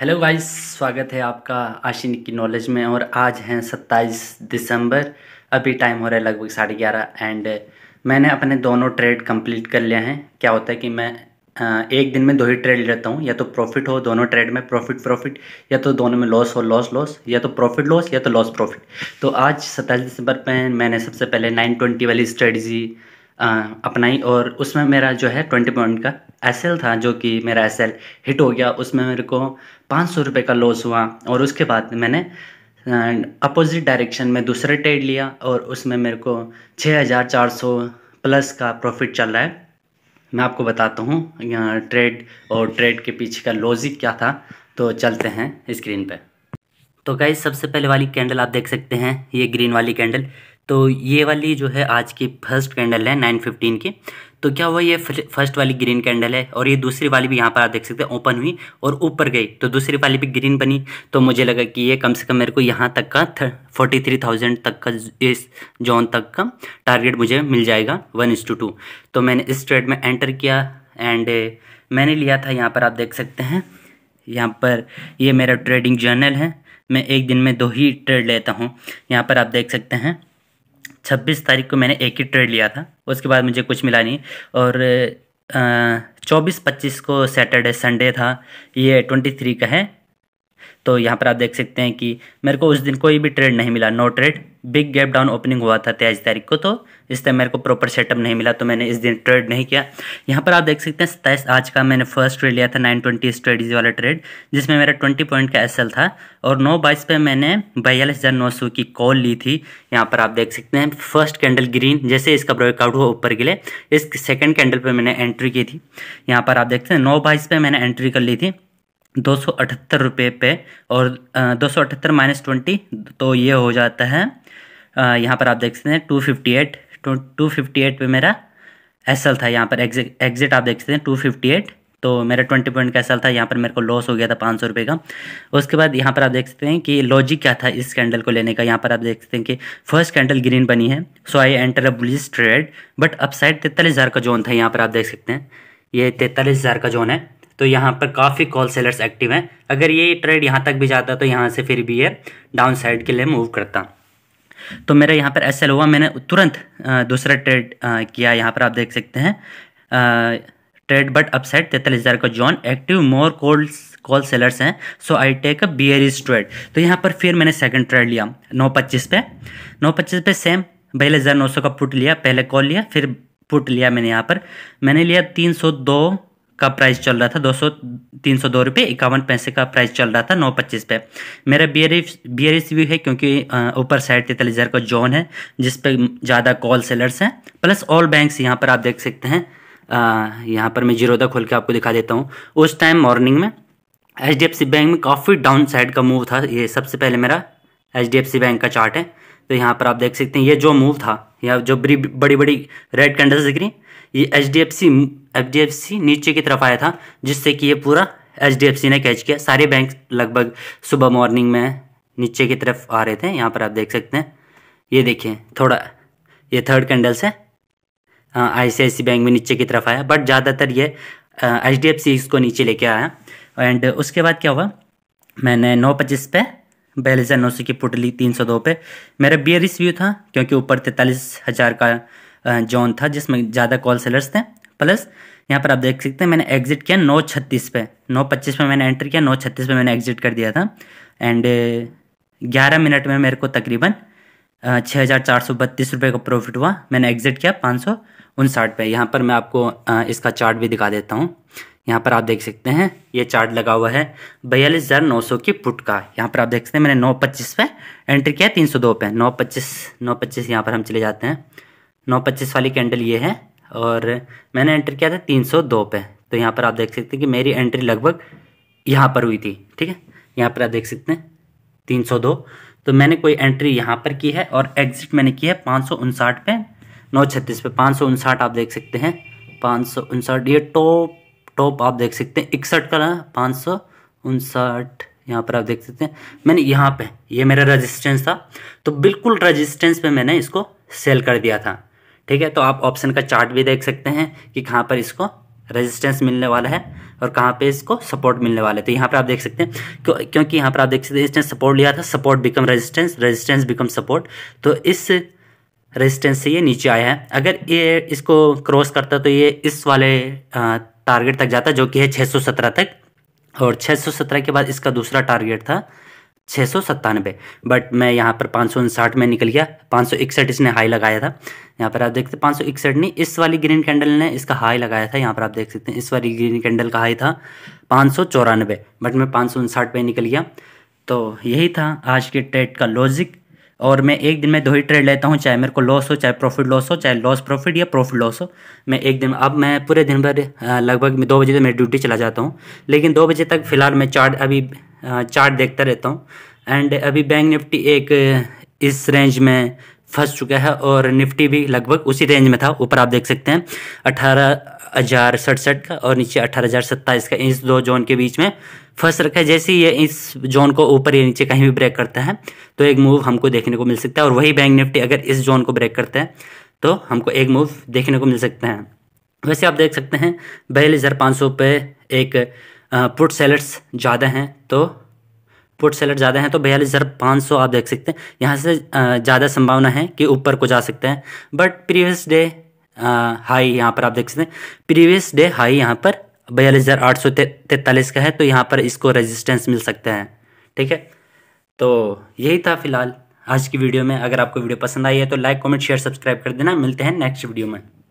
hello guys स्वागत है आपका आशिन की नॉलेज में और आज हैं 27 दिसंबर अभी टाइम हो रहा है लगभग साढ़े ग्यारह एंड मैंने अपने दोनों ट्रेड कंप्लीट कर लिए हैं क्या होता है कि मैं एक दिन में दो ही ट्रेड लेता हूँ या तो प्रॉफिट हो दोनों ट्रेड में प्रॉफिट प्रॉफिट या तो दोनों में लॉस हो लॉस लॉस या तो प्रॉफिट लॉस या तो लॉस प्रॉफिट तो आज सत्ताईस दिसंबर पर मैंने सबसे पहले नाइन ट्वेंटी वाली स्ट्रेटजी अपनाई और उसमें मेरा जो है ट्वेंटी पॉइंट का एस था जो कि मेरा एस हिट हो गया उसमें मेरे को पाँच सौ रुपये का लॉस हुआ और उसके बाद मैंने अपोजिट डायरेक्शन में दूसरा ट्रेड लिया और उसमें मेरे को छः हज़ार चार सौ प्लस का प्रॉफिट चल रहा है मैं आपको बताता हूँ ट्रेड और ट्रेड के पीछे का लॉजिक क्या था तो चलते हैं स्क्रीन पर तो गाइज सबसे पहले वाली कैंडल आप देख सकते हैं ये ग्रीन वाली कैंडल तो ये वाली जो है आज की फर्स्ट कैंडल है नाइन फिफ्टीन की तो क्या हुआ ये फर्स्ट वाली ग्रीन कैंडल है और ये दूसरी वाली भी यहाँ पर आप देख सकते हैं ओपन हुई और ऊपर गई तो दूसरी वाली भी ग्रीन बनी तो मुझे लगा कि ये कम से कम मेरे को यहाँ तक का फोर्टी थ्री थाउजेंड तक का इस जोन तक का टारगेट मुझे मिल जाएगा वन इस टू टू तो मैंने इस ट्रेड में एंटर किया एंड मैंने लिया था यहाँ पर आप देख सकते हैं यहाँ पर ये मेरा ट्रेडिंग जर्नल है मैं एक दिन में दो ही ट्रेड लेता हूँ यहाँ पर आप देख सकते हैं छब्बीस तारीख को मैंने एक ही ट्रेड लिया था उसके बाद मुझे कुछ मिला नहीं और चौबीस पच्चीस को सैटरडे संडे था ये ट्वेंटी थ्री का है तो यहाँ पर आप देख सकते हैं कि मेरे को उस दिन कोई भी ट्रेड नहीं मिला no trade big gap down opening हुआ था तेईस तारीख को तो इस टाइम मेरे को प्रॉपर सेटअप नहीं मिला तो मैंने इस दिन ट्रेड नहीं किया यहाँ पर आप देख सकते हैं सत्ताईस आज का मैंने फर्स्ट ट्रेड लिया था नाइन ट्वेंटी स्ट्रेटजी वाला ट्रेड जिसमें मेरा ट्वेंटी पॉइंट का एस था और नौ बाईस पर मैंने बयालीस हज़ार नौ सौ की कॉल ली थी यहाँ पर आप देख सकते हैं फर्स्ट कैंडल ग्रीन जैसे इसका ब्रेकआउट हुआ ऊपर के लिए इस सेकेंड कैंडल पर मैंने एंट्री की थी यहाँ पर आप देखते हैं नौ बाईस पर मैंने एंट्री कर ली थी दो सौ अठहत्तर रुपये पे और दो सौ अठहत्तर माइनस ट्वेंटी तो ये हो जाता है यहाँ पर आप देख सकते हैं two fifty eight two fifty eight पर मेरा एस था यहाँ पर एग्जिट एग्जिट आप देख सकते हैं टू फिफ्टी एट तो मेरा ट्वेंटी पॉइंट का एस था यहाँ पर मेरे को लॉस हो गया था पाँच सौ रुपये का उसके बाद यहाँ पर आप देख सकते हैं कि लॉजिक क्या था इस कैंडल को लेने का यहाँ पर आप देख सकते हैं कि फर्स्ट कैंडल ग्रीन बनी है so I enter a bullish trade but upside तैतालीस हज़ार का जोन था यहाँ पर आप देख सकते हैं ये तैतालीस हज़ार का जोन है तो यहाँ पर काफ़ी कॉल सेलर्स एक्टिव हैं अगर ये ट्रेड यहाँ तक भी जाता तो यहाँ से फिर भी ये डाउन साइड के लिए मूव करता तो मेरा यहाँ पर एस हुआ मैंने तुरंत दूसरा ट्रेड किया यहाँ पर आप देख सकते हैं ट्रेड बट अपसाइड तैंतालीस हज़ार का zone active more call call sellers हैं so I take a bearish trade तो यहाँ पर फिर मैंने सेकंड ट्रेड लिया नौ पच्चीस पे नौ पच्चीस पे सेम बयालीस हज़ार नौ सौ का पुट लिया पहले कॉल लिया फिर पुट लिया मैंने यहाँ पर मैंने लिया तीन सौ दो का प्राइस चल रहा था दो सौ तीन सौ दो रुपये इक्यावन पैसे का प्राइस चल रहा था नौ पच्चीस पे मेरा बियरिस बियरिस व्यू है क्योंकि ऊपर साइड तैतालीस हज़ार का जोन है जिस पे ज़्यादा कॉल सेलर्स हैं प्लस ऑल बैंक्स यहाँ पर आप देख सकते हैं यहाँ पर मैं जीरोदा खोल के आपको दिखा देता हूँ उस टाइम मॉर्निंग में एच बैंक में काफ़ी डाउन साइड का मूव था ये सबसे पहले मेरा एच बैंक का चार्ट है तो यहाँ पर आप देख सकते हैं ये जो मूव था या जो बड़ी बड़ी रेड कैंडल्स दिख रही ये एच एच नीचे की तरफ आया था जिससे कि ये पूरा एच ने कैच किया सारे बैंक लगभग सुबह मॉर्निंग में नीचे की तरफ आ रहे थे यहाँ पर आप देख सकते हैं ये देखिए थोड़ा ये थर्ड कैंडल से आई सी बैंक में नीचे की तरफ आया बट ज़्यादातर ये एच डी एफ सी इसको नीचे लेके आया एंड उसके बाद क्या हुआ मैंने नौ पच्चीस पे बयालीस हज़ार नौ सौ की पुट ली तीन सौ दो पे मेरा बियरिस व्यू था क्योंकि ऊपर तैंतालीस हज़ार का जोन था जिसमें ज़्यादा कॉल सेलर्स थे प्लस यहाँ पर आप देख सकते हैं मैंने एग्जिट किया नौ छत्तीस पे नौ पच्चीस पे मैंने एंटर किया नौ छत्तीस पे मैंने एग्जिट कर दिया था एंड uh, ग्यारह मिनट में मेरे को तकरीबन uh, छः हज़ार चार सौ बत्तीस रुपये का प्रॉफिट हुआ मैंने एग्जिट किया पाँच सौ उनसाठ पे यहाँ पर मैं आपको uh, इसका चार्ट भी दिखा देता हूँ यहाँ पर आप देख सकते हैं ये चार्ट लगा हुआ है बयालीस हज़ार नौ सौ की पुट का यहाँ पर आप देख सकते हैं मैंने नौ पच्चीस पे एंट्री किया तीन सौ दो पे नौ पच्चीस नौ पच्चीस यहाँ पर हम चले जाते हैं नौ पच्चीस वाली कैंडल ये है और मैंने एंटर किया था 302 पे तो यहाँ पर आप देख सकते हैं कि मेरी एंट्री लगभग यहाँ पर हुई थी ठीक है यहाँ पर आप देख सकते हैं 302 तो मैंने कोई एंट्री यहाँ पर की है और एग्जिट मैंने की है पाँच पे नौ छत्तीस पे पाँच आप देख सकते हैं पाँच ये टॉप टॉप आप देख सकते हैं इकसठ का ना पाँच सौ उनसठ यहाँ पर आप देख सकते हैं मैंने यहाँ पे ये मेरा रेजिस्टेंस था तो बिल्कुल रेजिस्टेंस पे मैंने इसको सेल कर दिया था ठीक है तो आप ऑप्शन का चार्ट भी देख सकते हैं कि कहाँ पर इसको रेजिस्टेंस मिलने वाला है और कहाँ पे इसको सपोर्ट मिलने वाला है तो यहाँ पर आप देख सकते हैं क्यों, क्योंकि यहाँ पर आप देख सकते हैं इसने सपोर्ट लिया था support become resistance resistance become support तो इस रेजिस्टेंस से ये नीचे आया है अगर ये इसको क्रॉस करता तो ये इस वाले टारगेट तक जाता जो कि है छः तक और छः के बाद इसका दूसरा टारगेट था छः सौ सत्तानवे बट मैं यहाँ पर पाँच सौ उनसाठ में निकल गया पाँच सौ इकसठ इसने हाई लगाया था यहाँ पर आप देख सकते हैं पाँच सौ इकसठ नहीं इस वाली ग्रीन कैंडल ने इसका हाई लगाया था यहाँ पर आप देख सकते हैं इस वाली ग्रीन कैंडल का हाई था पाँच सौ चौरानवे बट मैं पाँच सौ उनसाठ पे निकल गया तो यही था आज के ट्रेड का लॉजिक और मैं एक दिन में दो ही ट्रेड लेता हूँ चाहे मेरे को लॉस हो चाहे प्रॉफिट लॉस हो चाहे लॉस प्रॉफिट या प्रॉफिट लॉस हो मैं एक दिन अब मैं पूरे दिन भर लगभग दो बजे तक मेरी ड्यूटी चला जाता हूँ लेकिन दो बजे तक फ़िलहाल मैं चार्ट अभी चार्ट देखता रहता हूँ एंड अभी बैंक निफ्टी एक इस रेंज में फंस चुका है और निफ्टी भी लगभग उसी रेंज में था ऊपर आप देख सकते हैं अठारह हज़ार सड़सठ का और नीचे अठारह हज़ार सत्ताईस का इस दो जोन के बीच में फंस रखा है जैसे ही ये इस जोन को ऊपर या नीचे कहीं भी ब्रेक करता है तो एक मूव हमको देखने को मिल सकता है और वही बैंक निफ्टी अगर इस जोन को ब्रेक करता है तो हमको एक मूव देखने को मिल सकता है वैसे आप देख सकते हैं बयालीस हज़ार पाँच सौ पे एक पुट सेलर्स ज़्यादा हैं तो पुट सेलर ज़्यादा हैं तो बयालीस हज़ार पाँच सौ आप देख सकते हैं यहाँ से ज़्यादा संभावना है कि ऊपर को जा सकते हैं बट प्रीवियस डे हाई यहाँ पर आप देख सकते हैं प्रीवियस डे हाई यहाँ पर बयालीस हज़ार आठ सौ तैंतालीस का है तो यहाँ पर इसको रेजिस्टेंस मिल सकता है ठीक है तो यही था फिलहाल आज की वीडियो में अगर आपको वीडियो पसंद आई है तो लाइक कमेंट शेयर सब्सक्राइब कर देना मिलते हैं नेक्स्ट वीडियो में